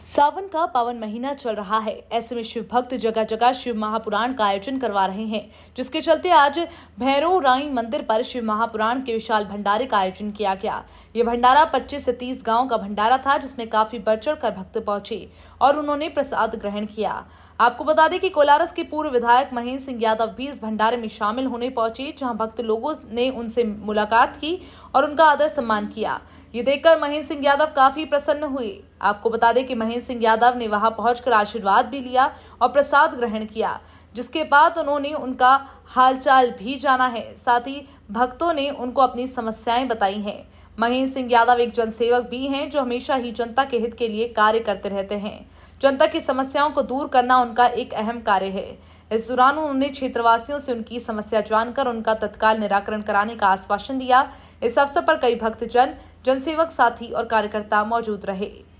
सावन का पावन महीना चल रहा है ऐसे में शिव भक्त जगह जगह शिव महापुराण का आयोजन करवा रहे हैं जिसके चलते आज भैरव राई मंदिर पर शिव महापुराण के विशाल भंडारे का आयोजन किया गया ये भंडारा 25 से 30 गांव का भंडारा था जिसमें काफी बढ़ चढ़ कर भक्त पहुंचे और उन्होंने प्रसाद ग्रहण किया आपको बता दें कि कोलारस के पूर्व विधायक महेंद्र सिंह यादव भी इस भंडारे में शामिल होने पहुंचे जहां भक्त लोगों ने उनसे मुलाकात की और उनका आदर सम्मान किया ये देखकर महेंद्र सिंह यादव काफी प्रसन्न हुए आपको बता दें कि महेंद्र सिंह यादव ने वहां पहुंचकर आशीर्वाद भी लिया और प्रसाद ग्रहण किया जिसके बाद उन्होंने उनका हालचाल भी जाना है साथ ही भक्तों ने उनको अपनी समस्याएं बताई हैं महेंद्र सिंह यादव एक जनसेवक भी हैं जो हमेशा ही जनता के हित के लिए कार्य करते रहते हैं जनता की समस्याओं को दूर करना उनका एक अहम कार्य है इस दौरान उन्होंने क्षेत्रवासियों से उनकी समस्या जानकर उनका तत्काल निराकरण कराने का आश्वासन दिया इस अवसर पर कई भक्तजन जनसेवक साथी और कार्यकर्ता मौजूद रहे